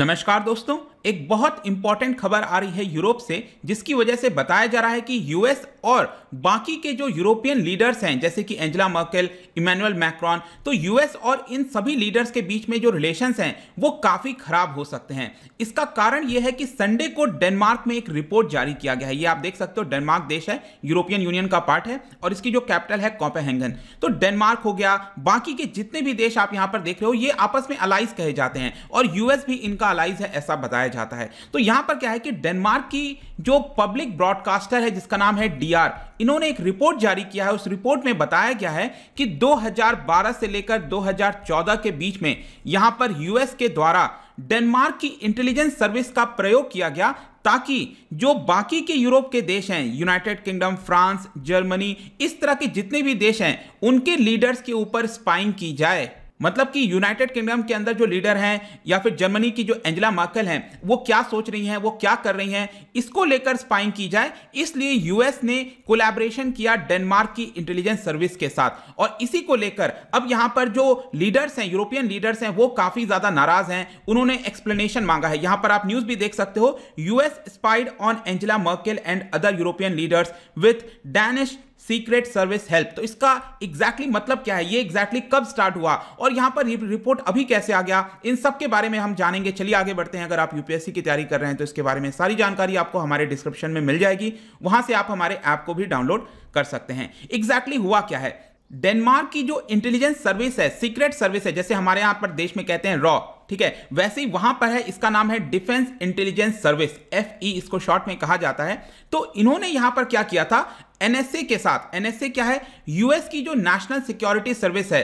नमस्कार दोस्तों एक बहुत इंपॉर्टेंट खबर आ रही है यूरोप से जिसकी वजह से बताया जा रहा है कि यूएस और बाकी के जो यूरोपियन लीडर्स हैं जैसे कि एंजेला मर्केल इमैनुअल मैक्रॉन तो यूएस और इन सभी लीडर्स के बीच में जो रिलेशंस हैं वो काफ़ी खराब हो सकते हैं इसका कारण यह है कि संडे को डेनमार्क में एक रिपोर्ट जारी किया गया है ये आप देख सकते हो डेनमार्क देश है यूरोपियन यूनियन का पार्ट है और इसकी जो कैपिटल है कॉपेहेंगन तो डेनमार्क हो गया बाकी के जितने भी देश आप यहां पर देख रहे हो ये आपस में अलाइज कहे जाते हैं और यूएस भी इनका अलाइज है ऐसा बताया जाता है तो यहां पर क्या है कि डेनमार्क की जो पब्लिक ब्रॉडकास्टर है जिसका नाम है डीआर इन्होंने एक रिपोर्ट जारी किया है उस रिपोर्ट में बताया गया है कि 2012 से लेकर 2014 के बीच में यहां पर यूएस के द्वारा डेनमार्क की इंटेलिजेंस सर्विस का प्रयोग किया गया ताकि जो बाकी के यूरोप के देश हैं यूनाइटेड किंगडम फ्रांस जर्मनी इस तरह के जितने भी देश हैं उनके लीडर्स के ऊपर स्पाइंग की जाए मतलब कि यूनाइटेड किंगडम के अंदर जो लीडर हैं या फिर जर्मनी की जो एंजिला मार्कल हैं वो क्या सोच रही हैं वो क्या कर रही हैं इसको लेकर स्पाइंग की जाए इसलिए यूएस ने कोलैबोरेशन किया डेनमार्क की इंटेलिजेंस सर्विस के साथ और इसी को लेकर अब यहां पर जो लीडर्स हैं यूरोपियन लीडर्स हैं वो काफी ज्यादा नाराज हैं उन्होंने एक्सप्लेनेशन मांगा है यहां पर आप न्यूज भी देख सकते हो US spied on Angela Merkel and other European leaders with Danish secret service help तो इसका एग्जैक्टली exactly मतलब क्या है ये एग्जैक्टली exactly कब स्टार्ट हुआ और यहाँ पर रिपोर्ट अभी कैसे आ गया इन सब के बारे में हम जानेंगे चलिए आगे बढ़ते हैं अगर आप यूपीएससी की तैयारी कर रहे हैं तो इसके बारे में सारी जानकारी आपको हमारे डिस्क्रिप्शन में मिल जाएगी वहां से आप हमारे ऐप को भी डाउनलोड कर सकते हैं एग्जैक्टली exactly हुआ क्या है डेनमार्क की जो इंटेलिजेंस सर्विस है सीक्रेट सर्विस है जैसे हमारे यहाँ पर देश में कहते हैं रॉ ठीक है वैसे ही वहां पर है इसका नाम है defence intelligence service F E इसको शॉर्ट में कहा जाता है तो इन्होंने यहां पर क्या किया था एनएसए के साथ एनएसए क्या है यूएस की जो नेशनल सिक्योरिटी सर्विस है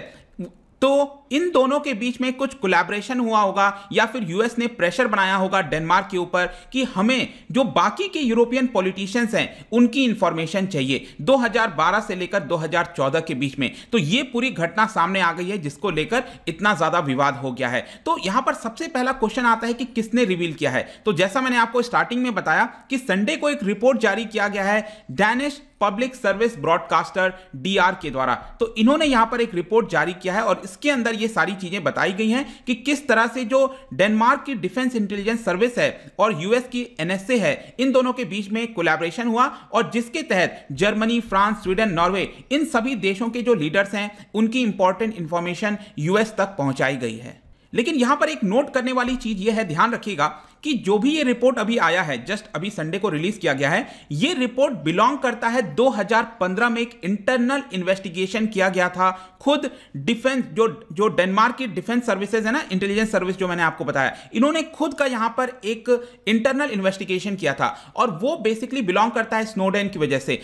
तो इन दोनों के बीच में कुछ कोलैबोरेशन हुआ होगा या फिर यूएस ने प्रेशर बनाया होगा डेनमार्क के ऊपर कि हमें जो बाकी के यूरोपियन पॉलिटिशियंस हैं उनकी इंफॉर्मेशन चाहिए 2012 से लेकर 2014 के बीच में तो ये पूरी घटना सामने आ गई है जिसको लेकर इतना ज़्यादा विवाद हो गया है तो यहां पर सबसे पहला क्वेश्चन आता है कि किसने रिवील किया है तो जैसा मैंने आपको स्टार्टिंग में बताया कि संडे को एक रिपोर्ट जारी किया गया है Danish public service broadcaster DR के द्वारा तो इन्होंने यहां पर एक रिपोर्ट जारी किया है और इसके अंदर ये सारी चीजें बताई गई हैं कि किस तरह से जो डेनमार्क की डिफेंस इंटेलिजेंस सर्विस है और यूएस की एनएसए है इन दोनों के बीच में कोलैबोरेशन हुआ और जिसके तहत जर्मनी फ्रांस स्वीडन नॉर्वे इन सभी देशों के जो लीडर्स हैं उनकी इंपॉर्टेंट इंफॉर्मेशन यूएस तक पहुंचाई गई है लेकिन यहां पर एक नोट करने वाली चीज यह है ध्यान रखिएगा कि जो भी ये रिपोर्ट अभी आया है जस्ट अभी संडे को रिलीज किया गया है ये रिपोर्ट बिलोंग करता है 2015 में एक इंटरनल इन्वेस्टिगेशन किया गया था खुद डिफेंस जो जो डेनमार्क की डिफेंस सर्विसेज है ना इंटेलिजेंस सर्विस जो मैंने आपको बताया इन्होंने खुद का यहां पर एक इंटरनल इन्वेस्टिगेशन किया था और वो बेसिकली बिलोंग करता है स्नोडेन की वजह से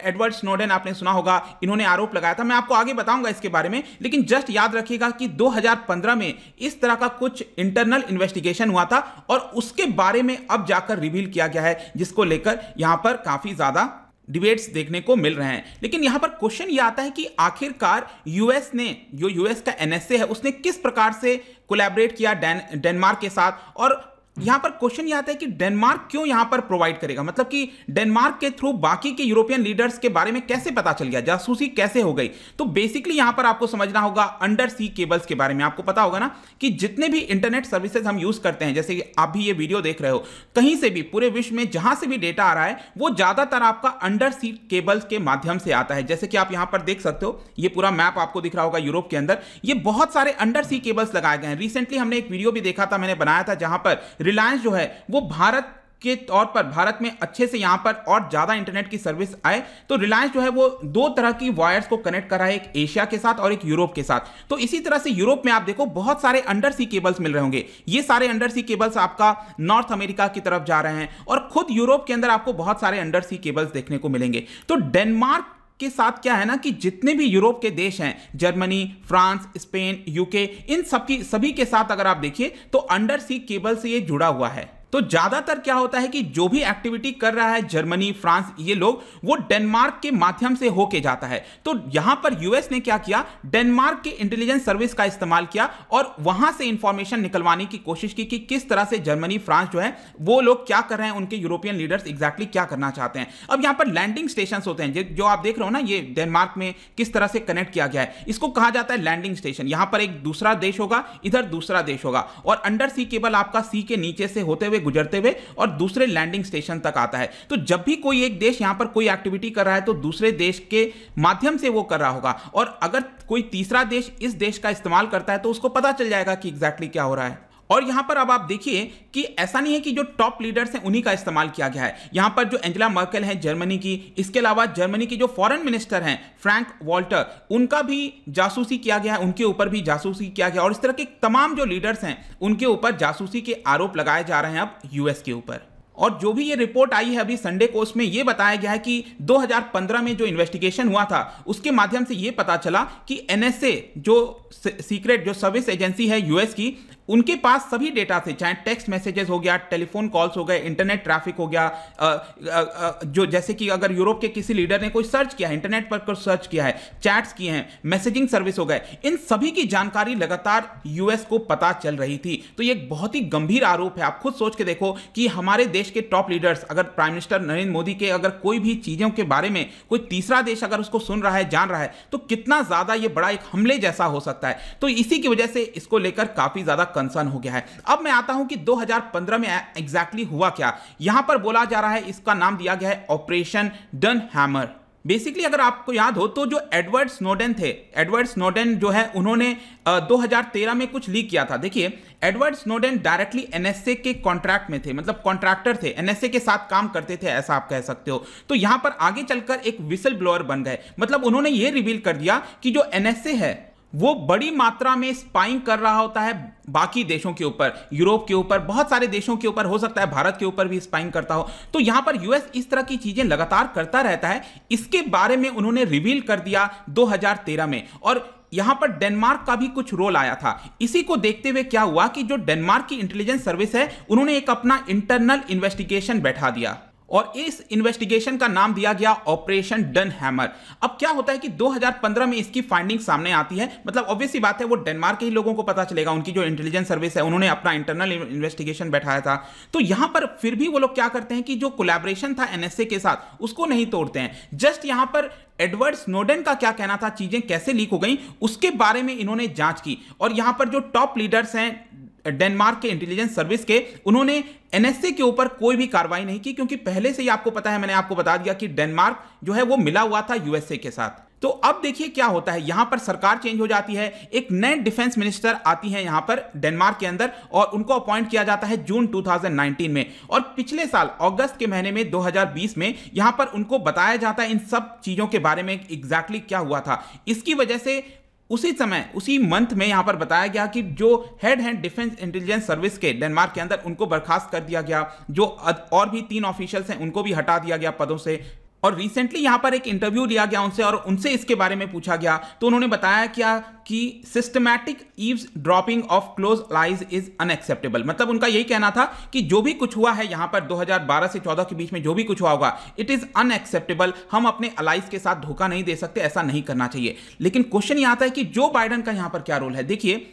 एडवर्ड स्नोडेन आपने सुना होगा इन्होंने आरोप लगाया था मैं आपको आगे बताऊंगा इसके बारे में लेकिन जस्ट याद रखिएगा कि 2015 में इस तरह का कुछ इंटरनल इन्वेस्टिगेशन हुआ था और उसके बारे में अब जाकर रिवील किया गया है जिसको लेकर यहां पर काफ़ी ज़्यादा डिबेट्स देखने को मिल रहे हैं लेकिन यहां पर क्वेश्चन ये आता है कि आखिरकार यूएस ने जो यूएस का एनएसए है उसने किस प्रकार से कोलैबोरेट किया डेन डेनमार्क के साथ और यहां पर क्वेश्चन आता है कि डेनमार्क क्यों यहां पर प्रोवाइड करेगा मतलब कि डेनमार्क के थ्रू बाकी के यूरोपियन लीडर्स के बारे में कैसे पता चल गया जासूसी कैसे हो गई तो बेसिकली यहां पर आपको समझना होगा अंडर सी केबल्स के बारे में आपको पता होगा ना कि जितने भी इंटरनेट सर्विसेज हम यूज करते हैं जैसे कि आप भी ये वीडियो देख रहे हो कहीं से भी पूरे विश्व में जहां से भी डेटा आ रहा है वो ज्यादातर आपका अंडर सी केबल्स के माध्यम से आता है जैसे कि आप यहां पर देख सकते हो ये पूरा मैप आपको दिख रहा होगा यूरोप के अंदर ये बहुत सारे अंडर सी केबल्स लगाए गए हैं रिसेंटली हमने एक वीडियो भी देखा था मैंने बनाया था जहां पर रिलायंस जो है वो भारत के तौर पर भारत में अच्छे से यहाँ पर और ज़्यादा इंटरनेट की सर्विस आए तो रिलायंस जो है वो दो तरह की वायर्स को कनेक्ट कर रहा है एक एशिया के साथ और एक यूरोप के साथ तो इसी तरह से यूरोप में आप देखो बहुत सारे अंडर सी केबल्स मिल रहे होंगे ये सारे अंडर सी केबल्स आपका नॉर्थ अमेरिका की तरफ जा रहे हैं और खुद यूरोप के अंदर आपको बहुत सारे अंडर सी केबल्स देखने को मिलेंगे तो डेनमार्क के साथ क्या है ना कि जितने भी यूरोप के देश हैं जर्मनी फ्रांस स्पेन यूके इन सबकी सभी के साथ अगर आप देखिए तो अंडर सी केबल से ये जुड़ा हुआ है तो ज्यादातर क्या होता है कि जो भी एक्टिविटी कर रहा है जर्मनी फ्रांस ये लोग वो डेनमार्क के माध्यम से होके जाता है तो यहां पर यूएस ने क्या किया डेनमार्क के इंटेलिजेंस सर्विस का इस्तेमाल किया और वहां से इंफॉर्मेशन निकलवाने की कोशिश की कि किस तरह से जर्मनी फ्रांस जो है वो लोग क्या कर रहे हैं उनके यूरोपियन लीडर्स एग्जैक्टली क्या करना चाहते हैं अब यहां पर लैंडिंग स्टेशन होते हैं जो आप देख रहे हो ना ये डेनमार्क में किस तरह से कनेक्ट किया गया है इसको कहा जाता है लैंडिंग स्टेशन यहां पर एक दूसरा देश होगा इधर दूसरा देश होगा और अंडर सी केबल आपका सी के नीचे से होते हुए हुए गुजरते हुए और दूसरे लैंडिंग स्टेशन तक आता है तो जब भी कोई एक देश यहां पर कोई एक्टिविटी कर रहा है तो दूसरे देश के माध्यम से वो कर रहा होगा और अगर कोई तीसरा देश इस देश का इस्तेमाल करता है तो उसको पता चल जाएगा कि एग्जैक्टली exactly क्या हो रहा है और यहां पर अब आप देखिए कि ऐसा नहीं है कि जो टॉप लीडर्स हैं उन्हीं का इस्तेमाल किया गया है यहां पर जो एंजिला मर्कल है जर्मनी की इसके अलावा जर्मनी के जो फॉरेन मिनिस्टर हैं फ्रैंक वॉल्टर उनका भी जासूसी किया गया है उनके ऊपर भी जासूसी किया गया और इस तरह के तमाम जो लीडर्स हैं उनके ऊपर जासूसी के आरोप लगाए जा रहे हैं अब यूएस के ऊपर और जो भी ये रिपोर्ट आई है अभी संडे को उसमें यह बताया गया है कि 2015 में जो इन्वेस्टिगेशन हुआ था उसके माध्यम से ये पता चला कि एनएसए जो सीक्रेट जो सर्विस एजेंसी है यूएस की उनके पास सभी डेटा थे चाहे टेक्स्ट मैसेजेस हो गया टेलीफोन कॉल्स हो गए इंटरनेट ट्रैफिक हो गया आ, आ, आ, जो जैसे कि अगर यूरोप के किसी लीडर ने कोई सर्च किया है इंटरनेट पर कोई सर्च किया है चैट्स किए हैं मैसेजिंग सर्विस हो गए इन सभी की जानकारी लगातार यूएस को पता चल रही थी तो ये एक बहुत ही गंभीर आरोप है आप खुद सोच के देखो कि हमारे देश के टॉप लीडर्स अगर प्राइम मिनिस्टर नरेंद्र मोदी के अगर कोई भी चीज़ों के बारे में कोई तीसरा देश अगर उसको सुन रहा है जान रहा है तो कितना ज़्यादा ये बड़ा एक हमले जैसा हो सकता है तो इसी की वजह से इसको लेकर काफ़ी ज़्यादा कंसर्न हो गया है अब मैं आता हूं कि 2015 में एग्जैक्टली हुआ क्या यहां पर बोला जा रहा है इसका नाम दिया गया है ऑपरेशन डन हैमर बेसिकली अगर आपको याद हो तो जो एडवर्ड स्नोडन थे एडवर्ड स्नोडन जो है उन्होंने 2013 में कुछ लीक किया था देखिए एडवर्ड स्नोडन डायरेक्टली एनएसए के कॉन्ट्रैक्ट में थे मतलब कॉन्ट्रैक्टर थे एनएसए के साथ काम करते थे ऐसा आप कह सकते हो तो यहां पर आगे चलकर एक विसल ब्लोअर बन गए मतलब उन्होंने ये रिवील कर दिया कि जो एनएसए है वो बड़ी मात्रा में स्पाइंग कर रहा होता है बाकी देशों के ऊपर यूरोप के ऊपर बहुत सारे देशों के ऊपर हो सकता है भारत के ऊपर भी स्पाइंग करता हो तो यहां पर यूएस इस तरह की चीजें लगातार करता रहता है इसके बारे में उन्होंने रिवील कर दिया 2013 में और यहां पर डेनमार्क का भी कुछ रोल आया था इसी को देखते हुए क्या हुआ कि जो डेनमार्क की इंटेलिजेंस सर्विस है उन्होंने एक अपना इंटरनल इन्वेस्टिगेशन बैठा दिया और इस इन्वेस्टिगेशन का नाम दिया गया ऑपरेशन डन हैमर अब क्या होता है कि 2015 में इसकी फाइंडिंग सामने आती है मतलब ऑब्वियसली बात है वो डेनमार्क के ही लोगों को पता चलेगा उनकी जो इंटेलिजेंस सर्विस है उन्होंने अपना इंटरनल इन्वेस्टिगेशन बैठाया था तो यहां पर फिर भी वो लोग क्या करते हैं कि जो कोलेबरेशन था एनएसए के साथ उसको नहीं तोड़ते हैं जस्ट यहां पर एडवर्ड स्नोडन का क्या कहना था चीजें कैसे लीक हो गई उसके बारे में इन्होंने जांच की और यहां पर जो टॉप लीडर्स हैं डेनमार्क के इंटेलिजेंस सर्विस के उन्होंने एनएसए के ऊपर कोई भी कार्रवाई नहीं की क्योंकि पहले से ही आपको पता है मैंने आपको बता दिया कि डेनमार्क जो है वो मिला हुआ था यूएसए के साथ तो अब देखिए क्या होता है यहां पर सरकार चेंज हो जाती है एक नए डिफेंस मिनिस्टर आती है यहां पर डेनमार्क के अंदर और उनको अपॉइंट किया जाता है जून 2019 में और पिछले साल अगस्त के महीने में 2020 में यहां पर उनको बताया जाता है इन सब चीजों के बारे में एग्जैक्टली exactly क्या हुआ था इसकी वजह से उसी समय उसी मंथ में यहाँ पर बताया गया कि जो हेड हैं डिफेंस इंटेलिजेंस सर्विस के डेनमार्क के अंदर उनको बर्खास्त कर दिया गया जो और भी तीन ऑफिशियल्स हैं उनको भी हटा दिया गया पदों से और रिसेंटली यहां पर एक इंटरव्यू लिया गया उनसे और उनसे इसके बारे में पूछा गया तो उन्होंने बताया क्या कि systematic eavesdropping of close allies is unacceptable मतलब उनका यही कहना था कि जो भी कुछ हुआ है यहां पर 2012 से 14 के बीच में जो भी कुछ हुआ होगा इट इज अनएक्सेप्टेबल हम अपने अलाइज के साथ धोखा नहीं दे सकते ऐसा नहीं करना चाहिए लेकिन क्वेश्चन यह आता है कि जो बाइडन का यहां पर क्या रोल है देखिए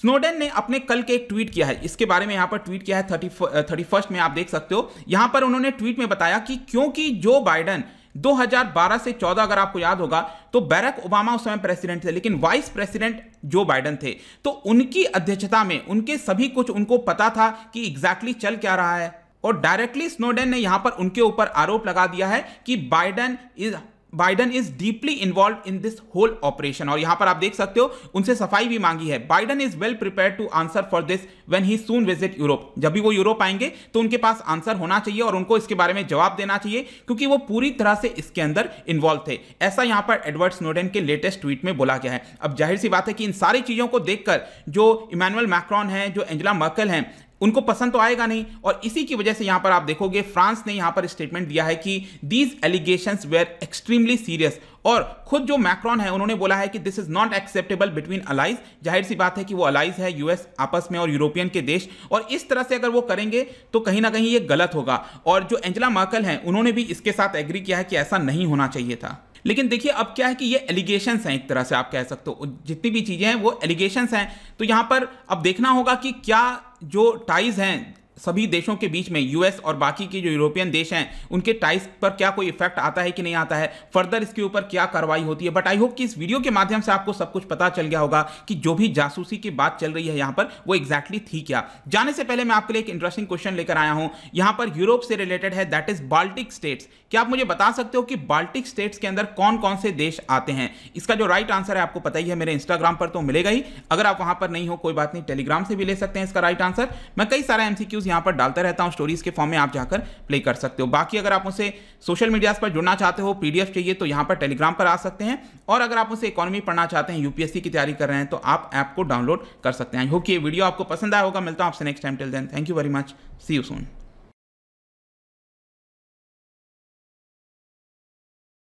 स्नोडेन ने अपने कल के एक ट्वीट किया है इसके बारे में यहां पर ट्वीट किया है थर्टी थर्टी फर्स्ट में आप देख सकते हो यहां पर उन्होंने ट्वीट में बताया कि क्योंकि जो बाइडन 2012 से 14 अगर आपको याद होगा तो बैरक ओबामा उस समय प्रेसिडेंट थे लेकिन वाइस प्रेसिडेंट जो बाइडन थे तो उनकी अध्यक्षता में उनके सभी कुछ उनको पता था कि एग्जैक्टली exactly चल क्या रहा है और डायरेक्टली स्नोडेन ने यहां पर उनके ऊपर आरोप लगा दिया है कि Biden is Biden is deeply involve in this whole operation और यहां पर आप देख सकते हो उनसे सफाई भी मांगी है Biden is well prepare to answer for this when he soon visit Europe जब भी वो यूरोप आएंगे तो उनके पास आंसर होना चाहिए और उनको इसके बारे में जवाब देना चाहिए क्योंकि वो पूरी तरह से इसके अंदर इन्वॉल्व थे ऐसा यहां पर एडवर्ड स्नोडन के लेटेस्ट ट्वीट में बोला गया है अब जाहिर सी बात है कि इन सारी चीजों को देखकर जो इमानुअल मैक्रॉन है जो एंजला मर्कल हैं उनको पसंद तो आएगा नहीं और इसी की वजह से यहां पर आप देखोगे फ्रांस ने यहां पर स्टेटमेंट दिया है कि these allegation were extremely serious और खुद जो मैक्रॉन है उन्होंने बोला है कि this is not acceptable between allies जाहिर सी बात है कि वो अलाइज है यूएस आपस में और यूरोपियन के देश और इस तरह से अगर वो करेंगे तो कहीं ना कहीं ये गलत होगा और जो एंजला मार्कल हैं उन्होंने भी इसके साथ एग्री किया है कि ऐसा नहीं होना चाहिए था लेकिन देखिए अब क्या है कि ये एलिगेशन हैं एक तरह से आप कह सकते हो जितनी भी चीज़ें हैं वो एलिगेशन हैं तो यहाँ पर अब देखना होगा कि क्या जो टाइज हैं सभी देशों के बीच में यूएस और बाकी के जो यूरोपियन देश हैं उनके टाइस पर क्या कोई इफेक्ट आता है कि नहीं आता है फर्दर इसके ऊपर क्या कार्रवाई होती है बट आई होप कि इस वीडियो के माध्यम से आपको सब कुछ पता चल गया होगा कि जो भी जासूसी की बात चल रही है यहां पर वो एग्जैक्टली थी क्या जाने से पहले मैं आपके लिए एक इंटरेस्टिंग क्वेश्चन लेकर आया हूँ यहाँ पर यूरोप से रिलेटेड है दैट इज बाल्टिक स्टेट्स क्या आप मुझे बता सकते हो कि बाल्टिक स्टेट्स के अंदर कौन कौन से देश आते हैं इसका जो राइट आंसर है आपको पता ही है मेरे इंस्टाग्राम पर तो मिलेगा ही अगर आप वहां पर नहीं हो कोई बात नहीं टेलीग्राम से भी ले सकते हैं इसका राइट आंसर मैं कई सारा एमसीक्यूज यहाँ पर डालता रहता हूँ स्टोरीज़ के फॉर्म में आप जाकर प्ले कर सकते हो बाकी अगर आप उसे सोशल मीडियाज़ पर जुड़ना चाहते हो पी चाहिए तो यहाँ पर टेलीग्राम पर आ सकते हैं और अगर आप उसे इकोनॉमी पढ़ना चाहते हैं यूपीएससी की तैयारी कर रहे हैं तो आप ऐप को डाउनलोड कर सकते हैं आई होप ये वीडियो आपको पसंद आया होगा मिलता हूँ आपसे next time till then thank you very much see you soon